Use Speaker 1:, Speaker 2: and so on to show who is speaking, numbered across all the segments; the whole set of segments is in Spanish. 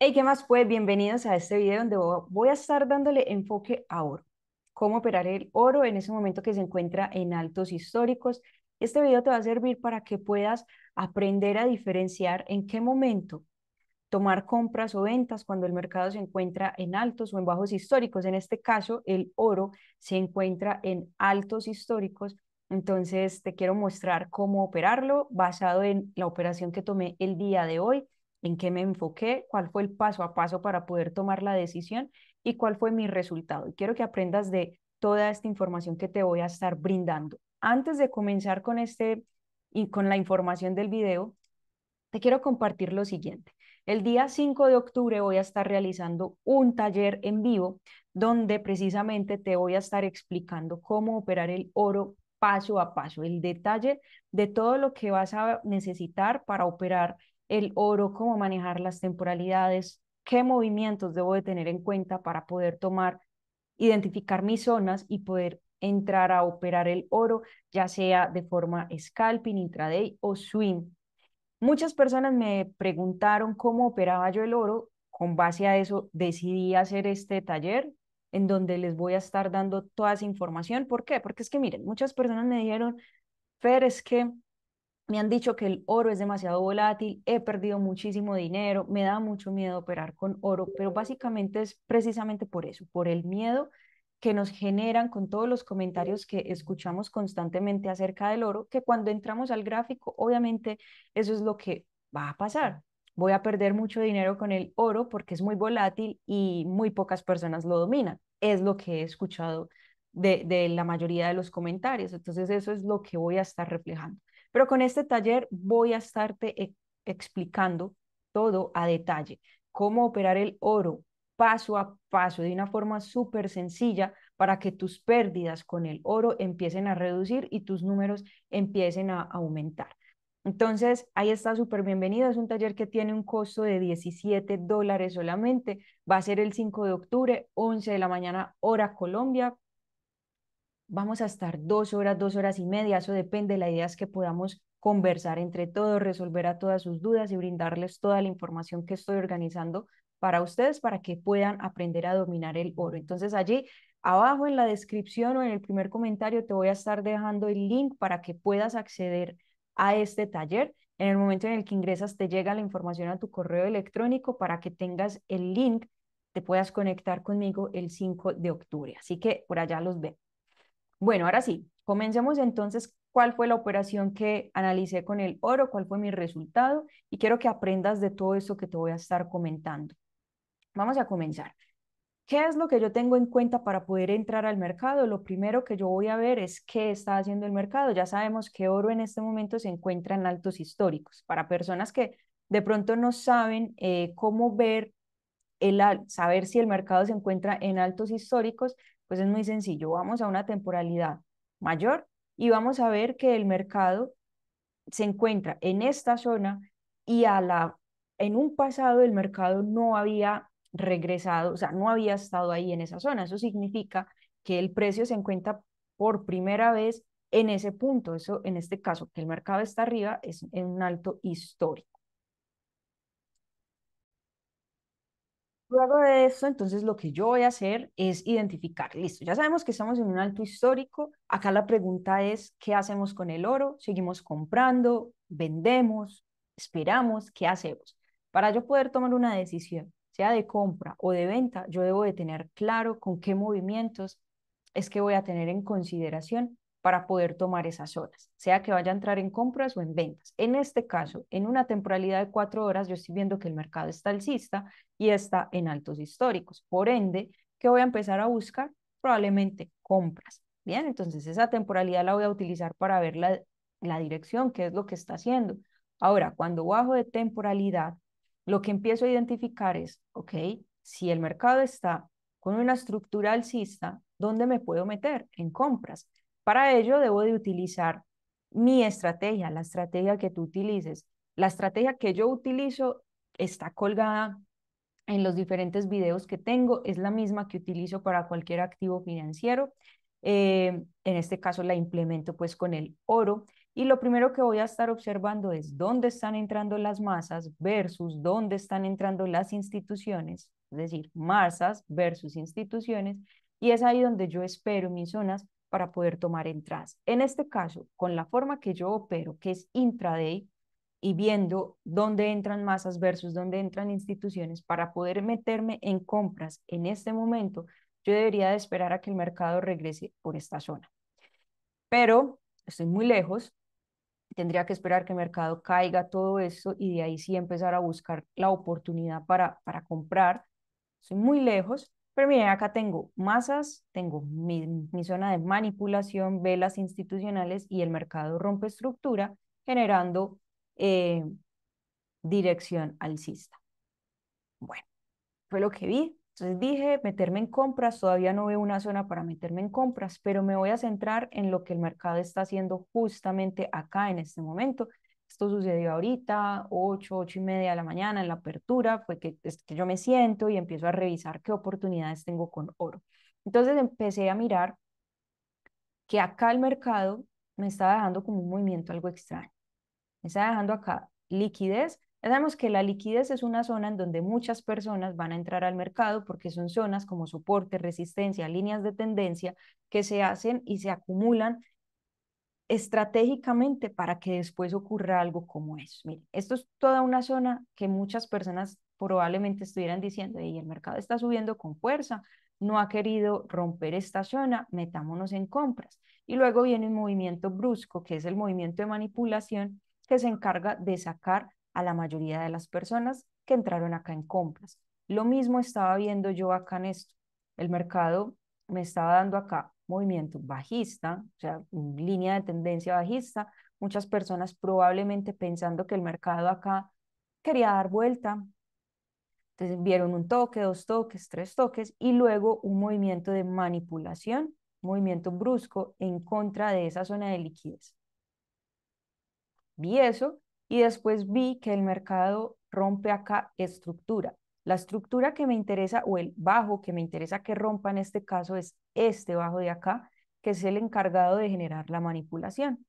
Speaker 1: Hey, ¿qué más? Pues bienvenidos a este video donde voy a estar dándole enfoque a oro. Cómo operar el oro en ese momento que se encuentra en altos históricos. Este video te va a servir para que puedas aprender a diferenciar en qué momento tomar compras o ventas cuando el mercado se encuentra en altos o en bajos históricos. En este caso, el oro se encuentra en altos históricos. Entonces, te quiero mostrar cómo operarlo basado en la operación que tomé el día de hoy en qué me enfoqué, cuál fue el paso a paso para poder tomar la decisión y cuál fue mi resultado. Y quiero que aprendas de toda esta información que te voy a estar brindando. Antes de comenzar con este y con la información del video, te quiero compartir lo siguiente. El día 5 de octubre voy a estar realizando un taller en vivo donde precisamente te voy a estar explicando cómo operar el oro paso a paso, el detalle de todo lo que vas a necesitar para operar el oro, cómo manejar las temporalidades, qué movimientos debo de tener en cuenta para poder tomar, identificar mis zonas y poder entrar a operar el oro, ya sea de forma scalping, intraday o swing. Muchas personas me preguntaron cómo operaba yo el oro. Con base a eso decidí hacer este taller en donde les voy a estar dando toda esa información. ¿Por qué? Porque es que miren, muchas personas me dijeron, Fer, es que me han dicho que el oro es demasiado volátil, he perdido muchísimo dinero, me da mucho miedo operar con oro, pero básicamente es precisamente por eso, por el miedo que nos generan con todos los comentarios que escuchamos constantemente acerca del oro, que cuando entramos al gráfico, obviamente eso es lo que va a pasar. Voy a perder mucho dinero con el oro porque es muy volátil y muy pocas personas lo dominan. Es lo que he escuchado de, de la mayoría de los comentarios. Entonces eso es lo que voy a estar reflejando. Pero con este taller voy a estarte e-, explicando todo a detalle, cómo operar el oro paso a paso de una forma súper sencilla para que tus pérdidas con el oro empiecen a reducir y tus números empiecen a aumentar. Entonces, ahí está súper bienvenido. Es un taller que tiene un costo de 17 dólares solamente. Va a ser el 5 de octubre, 11 de la mañana, hora Colombia vamos a estar dos horas, dos horas y media, eso depende, la idea es que podamos conversar entre todos, resolver a todas sus dudas y brindarles toda la información que estoy organizando para ustedes para que puedan aprender a dominar el oro. Entonces allí abajo en la descripción o en el primer comentario te voy a estar dejando el link para que puedas acceder a este taller. En el momento en el que ingresas te llega la información a tu correo electrónico para que tengas el link, te puedas conectar conmigo el 5 de octubre. Así que por allá los veo. Bueno, ahora sí, comencemos entonces cuál fue la operación que analicé con el oro, cuál fue mi resultado y quiero que aprendas de todo esto que te voy a estar comentando. Vamos a comenzar. ¿Qué es lo que yo tengo en cuenta para poder entrar al mercado? Lo primero que yo voy a ver es qué está haciendo el mercado. Ya sabemos que oro en este momento se encuentra en altos históricos. Para personas que de pronto no saben eh, cómo ver, el, saber si el mercado se encuentra en altos históricos, pues es muy sencillo, vamos a una temporalidad mayor y vamos a ver que el mercado se encuentra en esta zona y a la, en un pasado el mercado no había regresado, o sea, no había estado ahí en esa zona. Eso significa que el precio se encuentra por primera vez en ese punto. Eso, en este caso, que el mercado está arriba, es en un alto histórico. Luego de eso, entonces lo que yo voy a hacer es identificar, listo, ya sabemos que estamos en un alto histórico, acá la pregunta es, ¿qué hacemos con el oro? ¿Seguimos comprando? ¿Vendemos? ¿Esperamos? ¿Qué hacemos? Para yo poder tomar una decisión, sea de compra o de venta, yo debo de tener claro con qué movimientos es que voy a tener en consideración para poder tomar esas horas, sea que vaya a entrar en compras o en ventas. En este caso, en una temporalidad de cuatro horas, yo estoy viendo que el mercado está alcista y está en altos históricos. Por ende, que voy a empezar a buscar? Probablemente compras. Bien, entonces esa temporalidad la voy a utilizar para ver la, la dirección, qué es lo que está haciendo. Ahora, cuando bajo de temporalidad, lo que empiezo a identificar es, ok, si el mercado está con una estructura alcista, ¿dónde me puedo meter? En compras. Para ello debo de utilizar mi estrategia, la estrategia que tú utilices. La estrategia que yo utilizo está colgada en los diferentes videos que tengo, es la misma que utilizo para cualquier activo financiero. Eh, en este caso la implemento pues con el oro y lo primero que voy a estar observando es dónde están entrando las masas versus dónde están entrando las instituciones, es decir, masas versus instituciones y es ahí donde yo espero mis zonas para poder tomar entradas. En este caso, con la forma que yo opero, que es intraday, y viendo dónde entran masas versus dónde entran instituciones para poder meterme en compras en este momento, yo debería de esperar a que el mercado regrese por esta zona. Pero estoy muy lejos, tendría que esperar que el mercado caiga todo eso y de ahí sí empezar a buscar la oportunidad para, para comprar. Estoy muy lejos, pero miren, acá tengo masas, tengo mi, zona de manipulación, velas institucionales y el mercado rompe estructura generando eh, dirección alcista. Bueno, fue lo que vi. Entonces dije, meterme en compras, todavía no veo una zona para meterme en compras, pero me voy a centrar en lo que el mercado está haciendo justamente acá en este momento, esto sucedió ahorita, 8, 8 y media de la mañana en la apertura, fue que, que yo me siento y empiezo a revisar qué oportunidades tengo con oro. Entonces empecé a mirar que acá el mercado me estaba dejando como un movimiento algo extraño. Me estaba dejando acá liquidez. Ya sabemos que la liquidez es una zona en donde muchas personas van a entrar al mercado porque son zonas como soporte, resistencia, líneas de tendencia que se hacen y se acumulan estratégicamente para que después ocurra algo como eso. Mire, esto es toda una zona que muchas personas probablemente estuvieran diciendo, y el mercado está subiendo con fuerza, no ha querido romper esta zona, metámonos en compras. Y luego viene un movimiento brusco, que es el movimiento de manipulación, que se encarga de sacar a la mayoría de las personas que entraron acá en compras. Lo mismo estaba viendo yo acá en esto. El mercado me estaba dando acá movimiento bajista, o sea, línea de tendencia bajista, muchas personas probablemente pensando que el mercado acá quería dar vuelta. Entonces vieron un toque, dos toques, tres toques y luego un movimiento de manipulación, movimiento brusco en contra de esa zona de liquidez. Vi eso y después vi que el mercado rompe acá estructura, la estructura que me interesa o el bajo que me interesa que rompa en este caso es este bajo de acá, que es el encargado de generar la manipulación.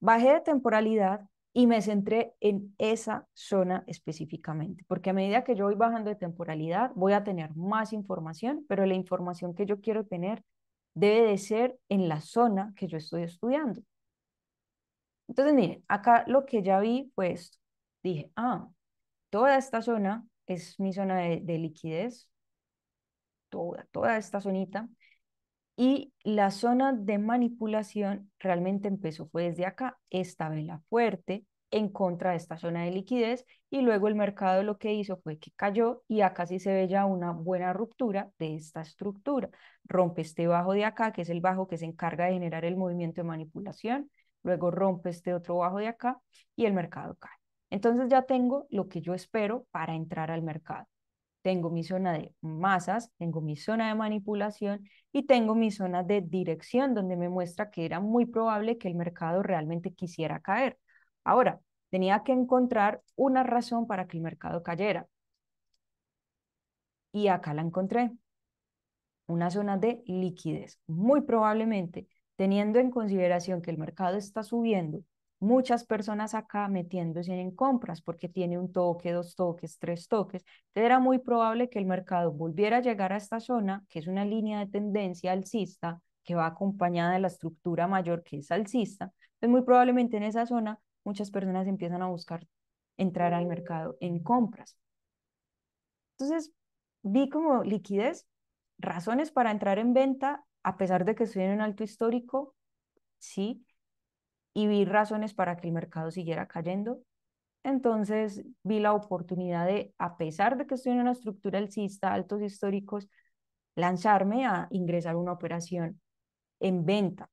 Speaker 1: Bajé de temporalidad y me centré en esa zona específicamente, porque a medida que yo voy bajando de temporalidad voy a tener más información, pero la información que yo quiero tener debe de ser en la zona que yo estoy estudiando. Entonces, miren, acá lo que ya vi fue esto. Dije, ah, toda esta zona es mi zona de, liquidez, toda, toda esta zonita. Y la zona de manipulación realmente empezó, fue desde acá, esta vela fuerte en contra de esta zona de liquidez y luego el mercado lo que hizo fue que cayó y acá sí se ve ya una buena ruptura de esta estructura. Rompe este bajo de acá, que es el bajo que se encarga de generar el movimiento de manipulación, luego rompe este otro bajo de acá y el mercado cae. Entonces ya tengo lo que yo espero para entrar al mercado. Tengo mi zona de masas, tengo mi zona de manipulación y tengo mi zona de dirección donde me muestra que era muy probable que el mercado realmente quisiera caer. Ahora, tenía que encontrar una razón para que el mercado cayera. Y acá la encontré. Una zona de liquidez. Muy probablemente, teniendo en consideración que el mercado está subiendo muchas personas acá metiéndose en compras porque tiene un toque, dos toques, tres toques. Entonces era muy probable que el mercado volviera a llegar a esta zona, que es una línea de tendencia alcista, que va acompañada de la estructura mayor que es alcista. Entonces pues muy probablemente en esa zona muchas personas empiezan a buscar entrar al mercado en compras. Entonces vi como liquidez, razones para entrar en venta, a pesar de que estoy en un alto histórico, sí, y vi razones para que el mercado siguiera cayendo. Entonces vi la oportunidad de, a pesar de que estoy en una estructura alcista, altos históricos, lanzarme a ingresar una operación en venta.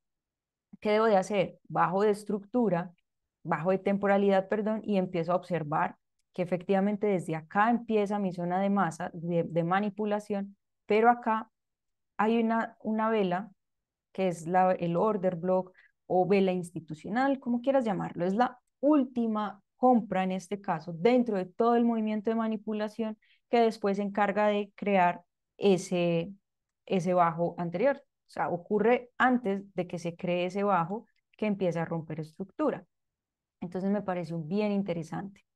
Speaker 1: ¿Qué debo de hacer? Bajo de estructura, bajo de temporalidad, perdón, y empiezo a observar que efectivamente desde acá empieza mi zona de masa, de, manipulación, pero acá hay una, una vela que es la, el order block, o vela institucional, como quieras llamarlo, es la última compra en este caso dentro de todo el movimiento de manipulación que después se encarga de crear ese, ese bajo anterior. O sea, ocurre antes de que se cree ese bajo que empieza a romper estructura. Entonces me pareció bien interesante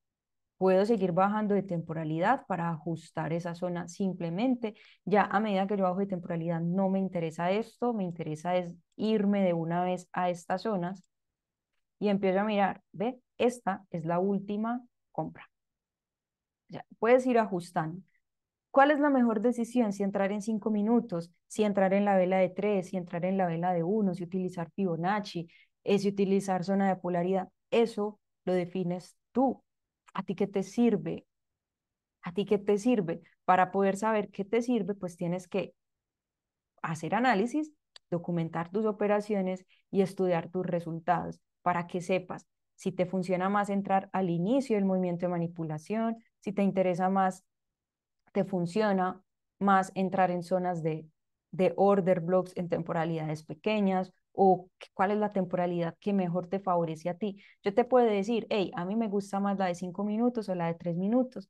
Speaker 1: puedo seguir bajando de temporalidad para ajustar esa zona simplemente. Ya a medida que yo bajo de temporalidad no me interesa esto, me interesa es irme de una vez a estas zonas y empiezo a mirar, ve, esta es la última compra. puedes ir ajustando. ¿Cuál es la mejor decisión? Si entrar en cinco minutos, si entrar en la vela de tres, si entrar en la vela de uno, si utilizar Fibonacci, eh, si utilizar zona de polaridad. Eso lo defines tú ¿A ti qué te sirve? ¿A ti qué te sirve? Para poder saber qué te sirve, pues tienes que hacer análisis, documentar tus operaciones y estudiar tus resultados para que sepas si te funciona más entrar al inicio del movimiento de manipulación, si te interesa más, te funciona más entrar en zonas de, de order blocks en temporalidades pequeñas o cuál es la temporalidad que mejor te favorece a ti. Yo te puedo decir, hey, a mí me gusta más la de cinco minutos o la de tres minutos,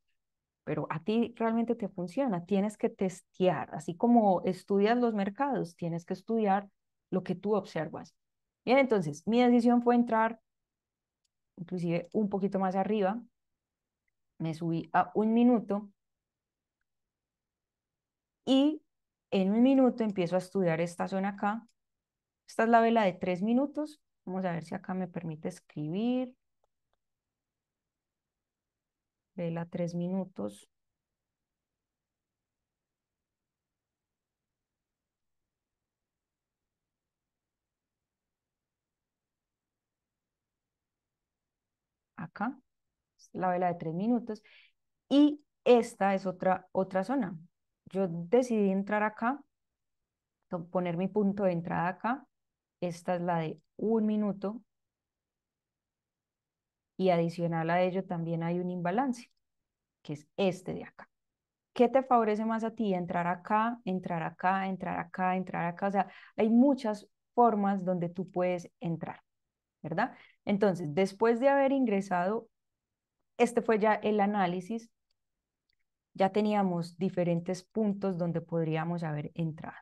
Speaker 1: pero a ti realmente te funciona. Tienes que testear, así como estudias los mercados, tienes que estudiar lo que tú observas. Bien, entonces, mi decisión fue entrar inclusive un poquito más arriba. Me subí a un minuto y en un minuto empiezo a estudiar esta zona acá esta es la vela de tres minutos. Vamos a ver si acá me permite escribir. Vela tres minutos. Acá, la vela de tres minutos. Y esta es otra, otra zona. Yo decidí entrar acá, poner mi punto de entrada acá esta es la de un minuto. Y adicional a ello también hay un imbalance, que es este de acá. ¿Qué te favorece más a ti? Entrar acá, entrar acá, entrar acá, entrar acá. O sea, hay muchas formas donde tú puedes entrar, ¿verdad? Entonces, después de haber ingresado, este fue ya el análisis, ya teníamos diferentes puntos donde podríamos haber entrado.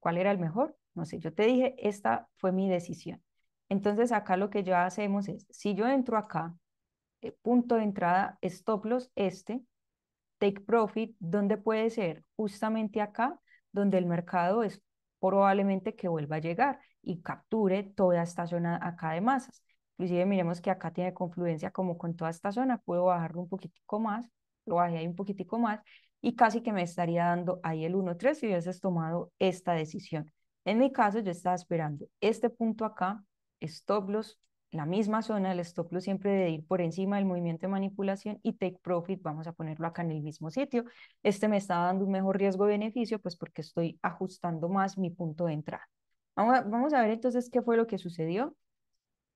Speaker 1: ¿Cuál era el mejor? No sé, yo te dije, esta fue mi decisión. Entonces acá lo que ya hacemos es, si yo entro acá, eh, punto de entrada, stop loss, este, take profit, ¿dónde puede ser? Justamente acá, donde el mercado es probablemente que vuelva a llegar y capture toda esta zona acá de masas. Inclusive miremos que acá tiene confluencia como con toda esta zona, puedo bajarlo un poquitico más, lo bajé ahí un poquitico más y casi que me estaría dando ahí el 1.3 si hubieses tomado esta decisión. En mi caso, yo estaba esperando este punto acá, stop loss, la misma zona, el stop loss siempre de ir por encima del movimiento de manipulación y take profit, vamos a ponerlo acá en el mismo sitio. Este me está dando un mejor riesgo-beneficio, pues porque estoy ajustando más mi punto de entrada. Vamos a, vamos a ver entonces qué fue lo que sucedió.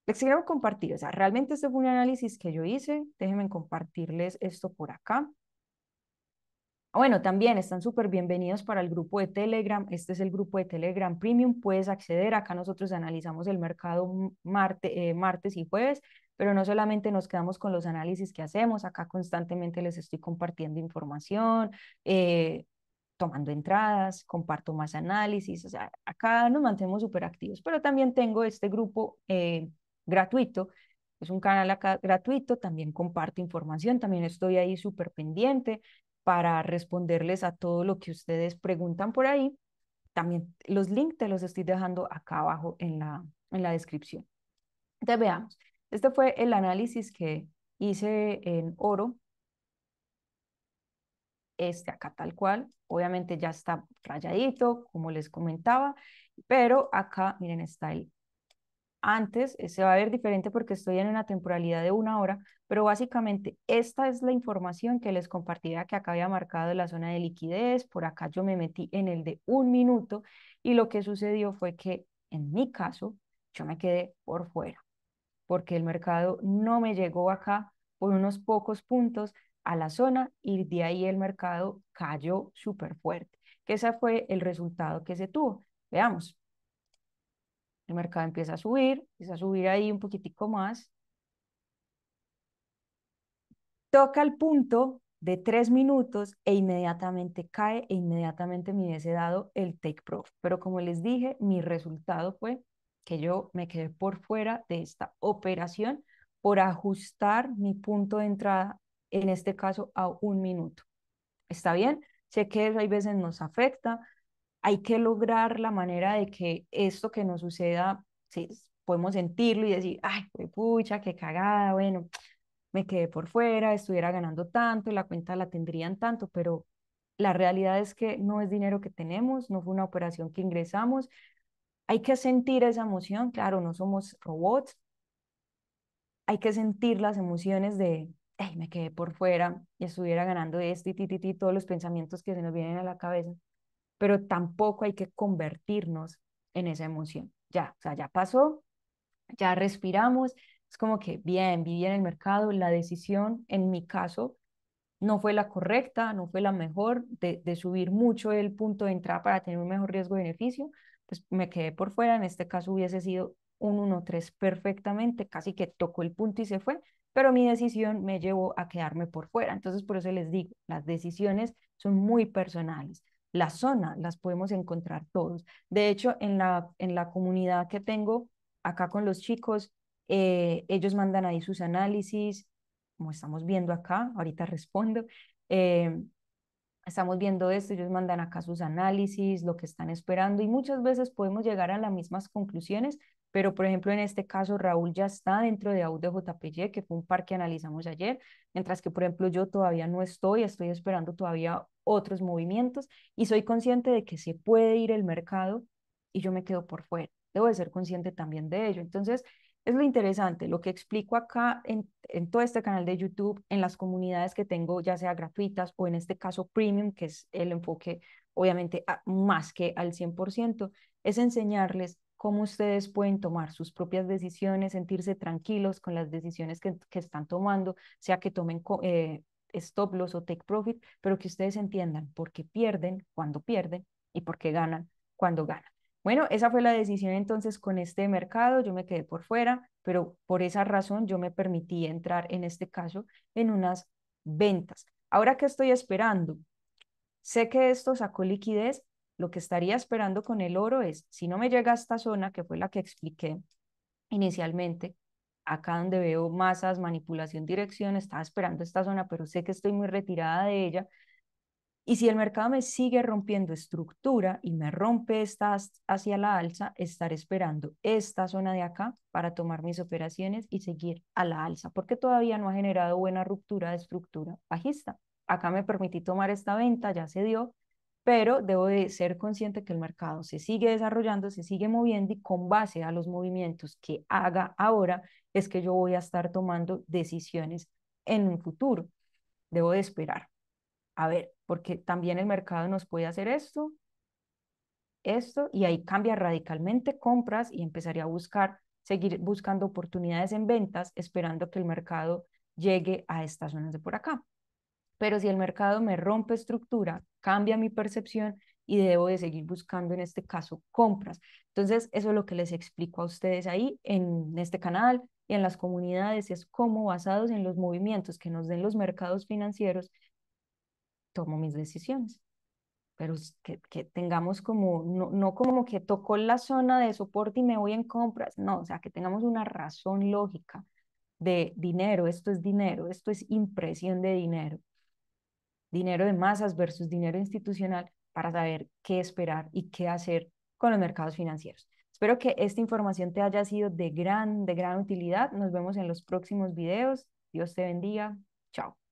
Speaker 1: Les quiero compartir, o sea, realmente este fue un análisis que yo hice. Déjenme compartirles esto por acá. Ah, bueno, también están súper bienvenidos para el grupo de Telegram. Este es el grupo de Telegram Premium. Puedes acceder. Acá nosotros analizamos el mercado eh, martes y jueves, pero no solamente nos quedamos con los análisis que hacemos. Acá constantemente les estoy compartiendo información, eh, tomando entradas, comparto más análisis. O sea, acá nos mantenemos súper activos. Pero también tengo este grupo eh, gratuito es un canal acá gratuito, también comparto información, también estoy ahí súper pendiente, para responderles a todo lo que ustedes preguntan por ahí. También los links te los estoy dejando acá abajo en la, en la descripción. Entonces veamos, este fue el análisis que hice en oro. Este acá tal cual, obviamente ya está rayadito, como les comentaba, pero acá miren está el antes eh, se va a ver diferente porque estoy en una temporalidad de una hora, pero básicamente esta es la información que les compartía que acá había marcado la zona de liquidez, por acá yo me metí en el de un minuto y lo que sucedió fue que en mi caso yo me quedé por fuera porque el mercado no me llegó acá por unos pocos puntos a la zona y de ahí el mercado cayó súper fuerte, que ese fue el resultado que se tuvo. Veamos, el mercado empieza a subir, empieza a subir ahí un poquitico más. Toca el punto de tres minutos e inmediatamente cae e inmediatamente me hubiese dado el take profit. Pero como les dije, mi resultado fue que yo me quedé por fuera de esta operación por ajustar mi punto de entrada, en este caso a un minuto. ¿Está bien? Sé que eso hay veces nos afecta, hay que lograr la manera de que esto que nos suceda, sí, podemos sentirlo y decir, ay, pucha, qué cagada, bueno, me quedé por fuera, estuviera ganando tanto, la cuenta la tendrían tanto, pero la realidad es que no es dinero que tenemos, no fue una operación que ingresamos. Hay que sentir esa emoción, claro, no somos robots. Hay que sentir las emociones de, ay, me quedé por fuera y estuviera ganando este, y, y, todos los pensamientos que se nos vienen a la cabeza pero tampoco hay que convertirnos en esa emoción. Ya, o sea, ya pasó, ya respiramos, es como que bien, viví en el mercado, la decisión en mi caso no fue la correcta, no fue la mejor de, subir mucho el punto de entrada para tener un mejor riesgo-beneficio, pues me quedé por fuera, en este caso hubiese sido un 1-3 perfectamente, casi que tocó el punto y se fue, pero mi decisión me llevó a quedarme por fuera. Entonces, por eso les digo, las decisiones son muy personales la zona, las podemos encontrar todos. De hecho, en la, en la comunidad que tengo acá con los chicos, eh, ellos mandan ahí sus análisis, como estamos viendo acá, ahorita respondo. Eh, estamos viendo esto, ellos mandan acá sus análisis, lo que están esperando y muchas veces podemos llegar a las mismas conclusiones pero por ejemplo en este caso Raúl ya está dentro de AUD de que fue un par que analizamos ayer, mientras que por ejemplo yo todavía no estoy, estoy esperando todavía otros movimientos y soy consciente de que se puede ir el mercado y yo me quedo por fuera. Debo de ser consciente también de ello. Entonces, es lo interesante, lo que explico acá en, todo este canal de YouTube, en las comunidades que tengo, ya sea gratuitas o en este caso premium, que es el enfoque obviamente más que al 100%, es enseñarles cómo ustedes pueden tomar sus propias decisiones, sentirse tranquilos con las decisiones que, están tomando, sea que tomen eh, stop loss o take profit, pero que ustedes entiendan por qué pierden cuando pierden y por qué ganan cuando ganan. Bueno, esa fue la decisión entonces con este mercado, yo me quedé por fuera, pero por esa razón yo me permití entrar en este caso en unas ventas. Ahora, que estoy esperando? Sé que esto sacó liquidez, lo que estaría esperando con el oro es, si no me llega a esta zona, que fue la que expliqué inicialmente, acá donde veo masas, manipulación, dirección, estaba esperando esta zona, pero sé que estoy muy retirada de ella. Y si el mercado me sigue rompiendo estructura y me rompe esta hacia la alza, estaré esperando esta zona de acá para tomar mis operaciones y seguir a la alza, porque todavía no ha generado buena ruptura de estructura bajista. Acá me permití tomar esta venta, ya se dio, pero debo de ser consciente que el mercado se sigue desarrollando, se sigue moviendo y con base a los movimientos que haga ahora es que yo voy a estar tomando decisiones en un futuro. Debo de esperar. A ver, porque también el mercado nos puede hacer esto, esto, y ahí cambia radicalmente compras y empezaría a buscar, seguir buscando oportunidades en ventas, esperando que el mercado llegue a estas zonas de por acá. Pero si el mercado me rompe estructura cambia mi percepción y debo de seguir buscando en este caso compras. Entonces, eso es lo que les explico a ustedes ahí en este canal y en las comunidades, es cómo basados en los movimientos que nos den los mercados financieros, tomo mis decisiones. Pero que, que tengamos como, no, no como que tocó la zona de soporte y me voy en compras, no, o sea, que tengamos una razón lógica de dinero, esto es dinero, esto es impresión de dinero dinero de masas versus dinero institucional para saber qué esperar y qué hacer con los mercados financieros. Espero que esta información te haya sido de gran, de gran utilidad. Nos vemos en los próximos videos. Dios te bendiga. Chao.